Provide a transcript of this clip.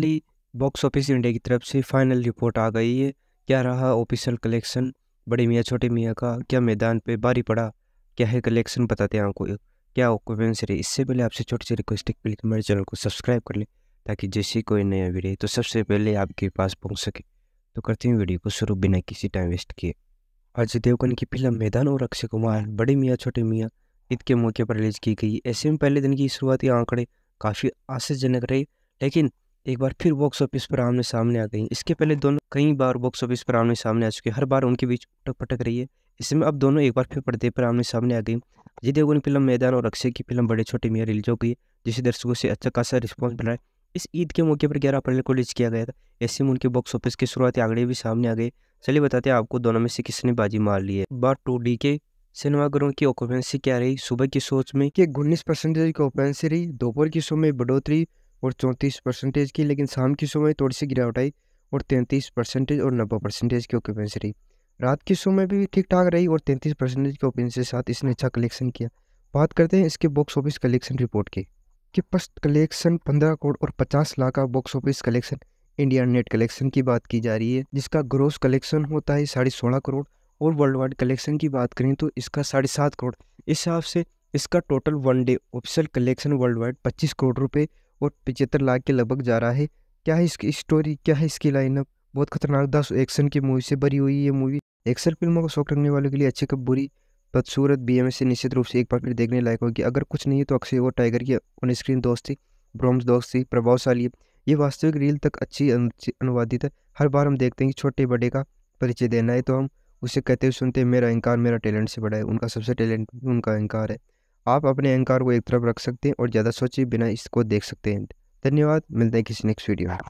finally box office India की तरफ से फाइनल रिपोर्ट आ गई है क्या रहा ऑफिशियल कलेक्शन बड़े मियाँ छोटे मियाँ का क्या मैदान पे बारी पड़ा क्या है कलेक्शन बताते हैं आपको क्या ऑक्यूपेंस रही इससे पहले आपसे छोटी सी रिक्वेस्ट है प्लीज मेरे चैनल को सब्सक्राइब कर लें ताकि जैसे कोई नया वीडियो तो सबसे पहले आपके पास पहुँच सके तो करते हैं वीडियो को शुरू बिना किसी टाइम वेस्ट किए अजय देवगन की फिल्म मैदान और अक्षय कुमार बड़े मियाँ छोटे मियाँ ईद के मौके पर रिलीज की गई ऐसे में पहले दिन की शुरुआती आंकड़े काफ़ी आश्चर्यजनक रहे लेकिन एक बार फिर बॉक्स ऑफिस पर आमने सामने आ गई इसके पहले दोनों कई बार बॉक्स ऑफिस पर आमने सामने आ चुके हर बार उनके बीच उठक पटक रही है इसमें अब दोनों एक बार फिर पर्दे पर आमने सामने आ गई अजय देवगन फिल्म मैदान और अक्षय की फिल्म बड़े छोटे मियाँ रिलीज हो गई जिसे दर्शकों से अच्छा खासा रिस्पॉन्स मिला है इस ईद के मौके पर ग्यारह अप्रैल को रिलीज किया गया था ऐसे में उनके बॉक्स ऑफिस की शुरुआती आंकड़े भी सामने आ गए चलिए बताते हैं आपको दोनों में से किसने बाजी मार ली है बार टू डी के सिनेमाघरों की ऑक्यूपेंसी क्या रही सुबह की सोच में कि उन्नीस परसेंटेज की ऑक्यूपेंसी रही दोपहर की शो में बढ़ोतरी और चौंतीस परसेंटेज की लेकिन शाम के शो में थोड़ी सी गिरावट आई और तैंतीस परसेंटेज और नब्बे परसेंटेज की ऑक्यूपेंसी रही रात के शो में भी ठीक ठाक रही और तैंतीस परसेंटेज की ऑक्यूपेंसी के साथ इसने अच्छा कलेक्शन किया बात करते हैं इसके बॉक्स ऑफिस कलेक्शन रिपोर्ट की कि फर्स्ट कलेक्शन पंद्रह करोड़ और पचास लाख का box office collection India net collection की बात की जा रही है जिसका ग्रोस कलेक्शन होता है साढ़े सोलह करोड़ और वर्ल्ड वाइड कलेक्शन की बात करें तो इसका साढ़े सात करोड़ इस हिसाब से इसका total one day official collection worldwide पच्चीस करोड़ रुपये और पिचहत्तर लाख के लगभग जा रहा है क्या है इसकी स्टोरी क्या है इसकी लाइनअप बहुत खतरनाक दस एक्शन की मूवी से भरी हुई ये मूवी एक्शन फिल्मों का शौक रखने वालों के लिए अच्छी बुरी बदसूरत बी एम से निश्चित रूप से एक बार फिर देखने लायक होगी अगर कुछ नहीं है तो अक्षय और टाइगर की ऑन स्क्रीन दोस्ती ब्रोम्स दोस्ती प्रभावशाली है ये वास्तविक रील तक अच्छी अनुवादित है हर बार हम देखते हैं कि छोटे बड़े का परिचय देना है तो हम उसे कहते हुए सुनते हैं मेरा अहंकार मेरा टैलेंट से बड़ा है उनका सबसे टैलेंट उनका अहंकार है आप अपने अहंकार को एक तरफ रख सकते हैं और ज़्यादा सोचे बिना इसको देख सकते हैं धन्यवाद मिलते हैं किसी नेक्स्ट वीडियो में